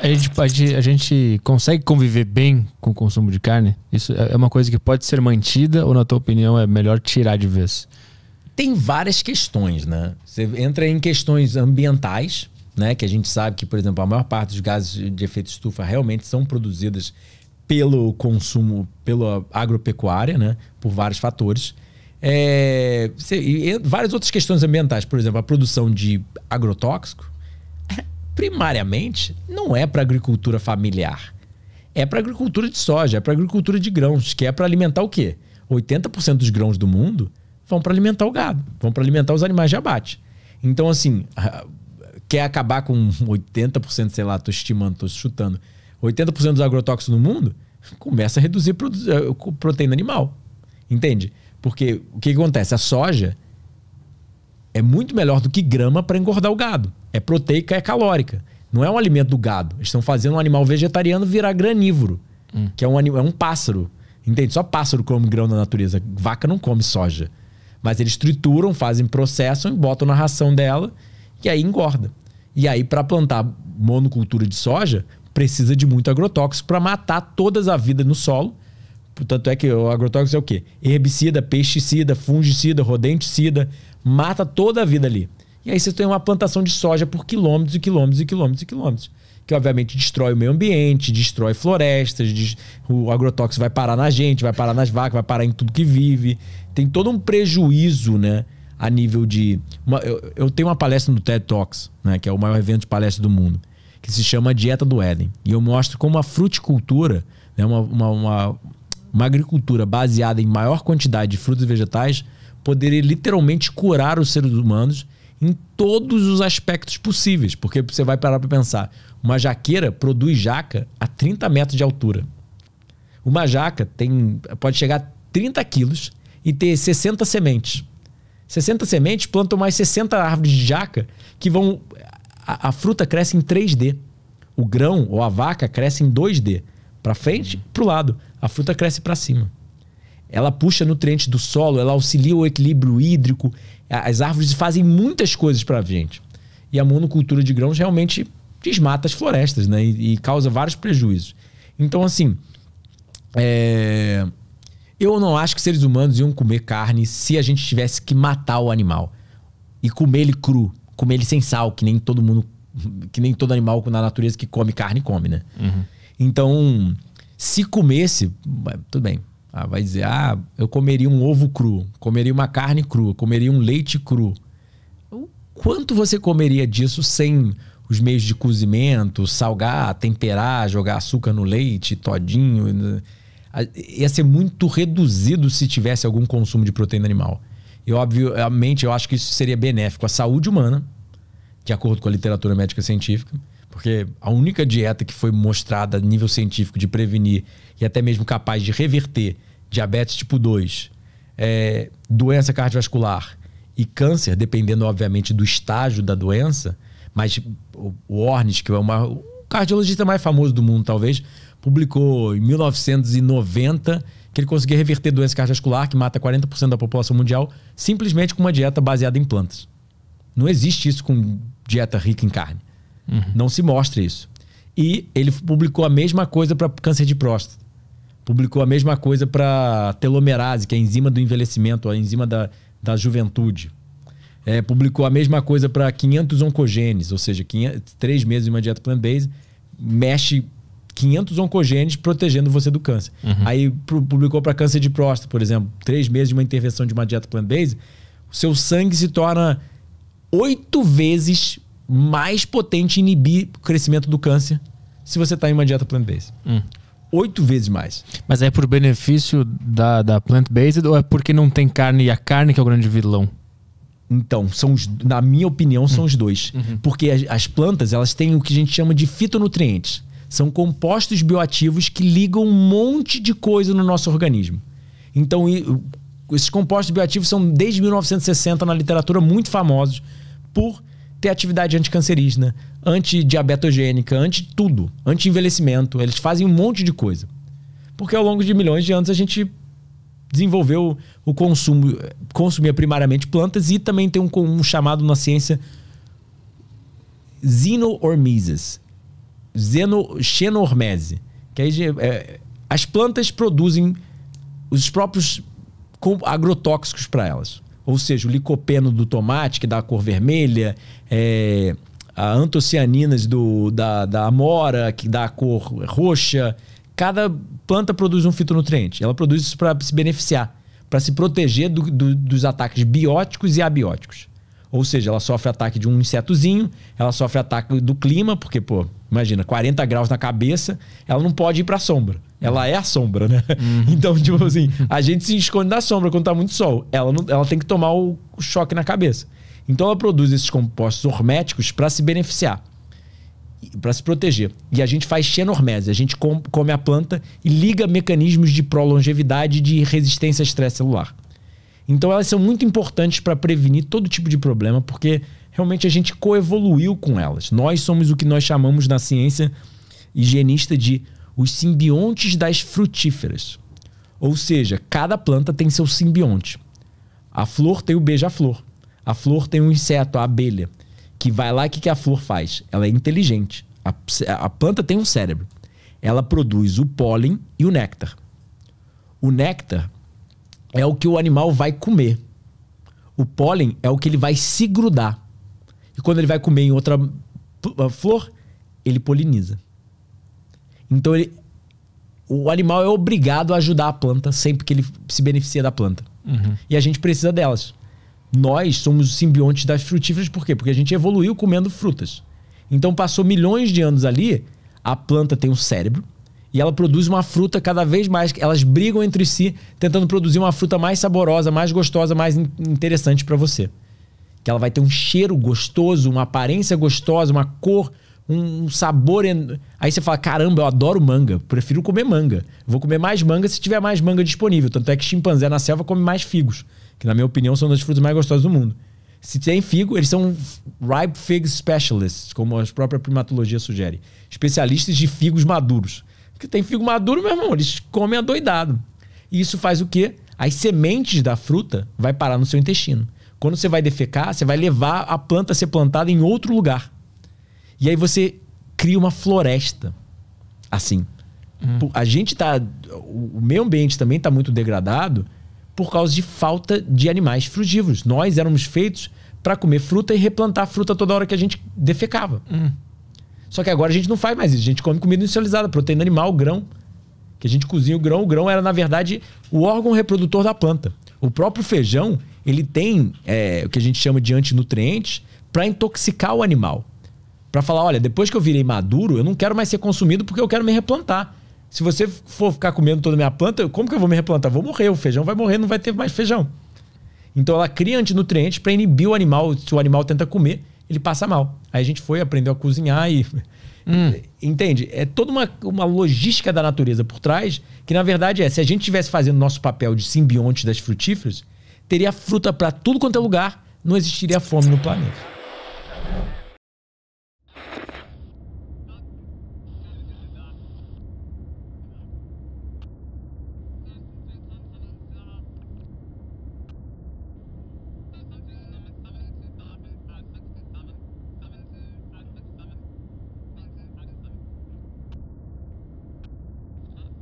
A gente, pode, a gente consegue conviver bem com o consumo de carne? Isso é, é uma coisa que pode ser mantida ou, na tua opinião, é melhor tirar de vez? Tem várias questões, né? Você entra em questões ambientais, né? Que a gente sabe que, por exemplo, a maior parte dos gases de efeito estufa realmente são produzidas pelo consumo, pela agropecuária, né? Por vários fatores. É, você, várias outras questões ambientais, por exemplo, a produção de agrotóxico, primariamente, não é para agricultura familiar. É para agricultura de soja, é para agricultura de grãos, que é para alimentar o quê? 80% dos grãos do mundo vão para alimentar o gado, vão para alimentar os animais de abate. Então, assim, ah, quer acabar com 80%, sei lá, tô estimando, tô chutando, 80% dos agrotóxicos no mundo, começa a reduzir eh, proteína animal. Entende? Porque o que, que acontece? A soja é muito melhor do que grama para engordar o gado. É proteica, é calórica. Não é um alimento do gado. Eles estão fazendo um animal vegetariano virar granívoro, hum. que é um, é um pássaro. Entende? Só pássaro come grão na natureza. Vaca não come soja. Mas eles trituram, fazem processo, botam na ração dela e aí engorda. E aí, para plantar monocultura de soja, precisa de muito agrotóxico para matar toda a vida no solo tanto é que o agrotóxico é o quê? Herbicida, pesticida, fungicida, rodenticida, mata toda a vida ali. E aí você tem uma plantação de soja por quilômetros e quilômetros e quilômetros e quilômetros. Que obviamente destrói o meio ambiente, destrói florestas, o agrotóxico vai parar na gente, vai parar nas vacas, vai parar em tudo que vive. Tem todo um prejuízo, né? A nível de. Uma... Eu, eu, tenho uma palestra no TED Talks, né? Que é o maior evento de palestra do mundo, que se chama Dieta do Éden. E eu mostro como a fruticultura, né? uma, uma, uma uma agricultura baseada em maior quantidade de frutas e vegetais poderia literalmente curar os seres humanos em todos os aspectos possíveis. Porque você vai parar para pensar, uma jaqueira produz jaca a 30 metros de altura. Uma jaca tem, pode chegar a 30 quilos e ter 60 sementes. 60 sementes plantam mais 60 árvores de jaca que vão. A, a fruta cresce em 3D. O grão ou a vaca cresce em 2D. Para frente, para o lado. A fruta cresce para cima. Ela puxa nutrientes do solo, ela auxilia o equilíbrio hídrico. As árvores fazem muitas coisas para a gente. E a monocultura de grãos realmente desmata as florestas né? e, e causa vários prejuízos. Então, assim, é... eu não acho que seres humanos iam comer carne se a gente tivesse que matar o animal e comer ele cru, comer ele sem sal, que nem todo mundo, que nem todo animal na natureza que come carne come, né? Uhum. Então, se comesse, tudo bem. Ah, vai dizer, ah, eu comeria um ovo cru, comeria uma carne crua, comeria um leite cru. O quanto você comeria disso sem os meios de cozimento, salgar, temperar, jogar açúcar no leite, todinho? Ia ser muito reduzido se tivesse algum consumo de proteína animal. E, obviamente, eu acho que isso seria benéfico à saúde humana, de acordo com a literatura médica científica porque a única dieta que foi mostrada a nível científico de prevenir e até mesmo capaz de reverter diabetes tipo 2, é, doença cardiovascular e câncer, dependendo, obviamente, do estágio da doença, mas o, o Ornish, que é uma, o cardiologista mais famoso do mundo, talvez, publicou em 1990 que ele conseguia reverter doença cardiovascular, que mata 40% da população mundial, simplesmente com uma dieta baseada em plantas. Não existe isso com dieta rica em carne. Uhum. Não se mostra isso. E ele publicou a mesma coisa para câncer de próstata. Publicou a mesma coisa para telomerase, que é a enzima do envelhecimento, a enzima da, da juventude. É, publicou a mesma coisa para 500 oncogenes, ou seja, 500, três meses de uma dieta plant-based, mexe 500 oncogenes protegendo você do câncer. Uhum. Aí publicou para câncer de próstata, por exemplo, três meses de uma intervenção de uma dieta plant-based, o seu sangue se torna oito vezes mais potente inibir o crescimento do câncer se você está em uma dieta plant-based. Hum. Oito vezes mais. Mas é por benefício da, da plant-based ou é porque não tem carne e a carne que é o grande vilão? Então, são os, na minha opinião, são hum. os dois. Uhum. Porque as, as plantas elas têm o que a gente chama de fitonutrientes. São compostos bioativos que ligam um monte de coisa no nosso organismo. Então, e, esses compostos bioativos são desde 1960 na literatura muito famosos por ter atividade anticancerígena, antidiabetogênica, anti tudo, anti-envelhecimento. Eles fazem um monte de coisa. Porque ao longo de milhões de anos a gente desenvolveu o consumo, consumia primariamente plantas e também tem um, um chamado na ciência xenoormises, xeno, xenormese, que aí, é, as plantas produzem os próprios agrotóxicos para elas ou seja, o licopeno do tomate, que dá a cor vermelha, é, a antocianinas do, da, da amora, que dá a cor roxa. Cada planta produz um fitonutriente. Ela produz isso para se beneficiar, para se proteger do, do, dos ataques bióticos e abióticos. Ou seja, ela sofre ataque de um insetozinho, ela sofre ataque do clima, porque, pô, imagina, 40 graus na cabeça, ela não pode ir para a sombra ela é a sombra, né? Uhum. Então, tipo assim, a gente se esconde da sombra quando tá muito sol. Ela, não, ela tem que tomar o choque na cabeça. Então, ela produz esses compostos horméticos para se beneficiar, para se proteger. E a gente faz xenormese, a gente come a planta e liga mecanismos de prolongevidade de resistência a estresse celular. Então, elas são muito importantes para prevenir todo tipo de problema, porque realmente a gente coevoluiu com elas. Nós somos o que nós chamamos na ciência higienista de os simbiontes das frutíferas. Ou seja, cada planta tem seu simbionte. A flor tem o beija-flor. A flor tem um inseto, a abelha, que vai lá e o que, que a flor faz? Ela é inteligente. A, a planta tem um cérebro. Ela produz o pólen e o néctar. O néctar é o que o animal vai comer. O pólen é o que ele vai se grudar. E quando ele vai comer em outra flor, ele poliniza. Então ele, o animal é obrigado a ajudar a planta sempre que ele se beneficia da planta. Uhum. E a gente precisa delas. Nós somos simbiontes das frutíferas, por quê? Porque a gente evoluiu comendo frutas. Então passou milhões de anos ali, a planta tem um cérebro e ela produz uma fruta cada vez mais. Elas brigam entre si, tentando produzir uma fruta mais saborosa, mais gostosa, mais interessante para você. Que ela vai ter um cheiro gostoso, uma aparência gostosa, uma cor um sabor. En... Aí você fala: caramba, eu adoro manga, prefiro comer manga. Vou comer mais manga se tiver mais manga disponível. Tanto é que chimpanzé na selva come mais figos, que na minha opinião são um das frutas mais gostosas do mundo. Se tem figo, eles são ripe fig specialists, como a própria primatologia sugere. Especialistas de figos maduros. Porque tem figo maduro, meu irmão, eles comem adoidado. E isso faz o quê? As sementes da fruta vai parar no seu intestino. Quando você vai defecar, você vai levar a planta a ser plantada em outro lugar. E aí você cria uma floresta. Assim. Hum. A gente tá. O meio ambiente também tá muito degradado por causa de falta de animais frugívoros. Nós éramos feitos para comer fruta e replantar fruta toda hora que a gente defecava. Hum. Só que agora a gente não faz mais isso. A gente come comida industrializada, proteína animal, grão. Que a gente cozinha o grão. O grão era, na verdade, o órgão reprodutor da planta. O próprio feijão, ele tem é, o que a gente chama de antinutrientes para intoxicar o animal para falar, olha, depois que eu virei maduro, eu não quero mais ser consumido porque eu quero me replantar. Se você for ficar comendo toda a minha planta, como que eu vou me replantar? Vou morrer, o feijão vai morrer, não vai ter mais feijão. Então ela cria antinutrientes para inibir o animal. Se o animal tenta comer, ele passa mal. Aí a gente foi, aprendeu a cozinhar e. Hum. Entende? É toda uma, uma logística da natureza por trás, que na verdade é: se a gente estivesse fazendo nosso papel de simbionte das frutíferas, teria fruta para tudo quanto é lugar, não existiria fome no planeta.